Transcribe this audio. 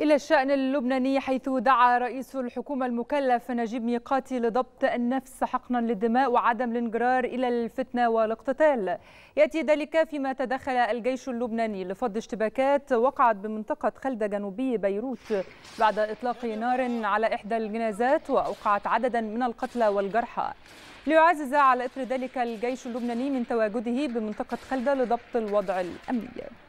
إلى الشأن اللبناني حيث دعا رئيس الحكومة المكلف نجيب ميقاتي لضبط النفس حقنا للدماء وعدم الانجرار إلى الفتنة والاقتتال يأتي ذلك فيما تدخل الجيش اللبناني لفض اشتباكات وقعت بمنطقة خلدة جنوبي بيروت بعد إطلاق نار على إحدى الجنازات وأوقعت عددا من القتلى والجرحى ليعزز على إثر ذلك الجيش اللبناني من تواجده بمنطقة خلدة لضبط الوضع الأمني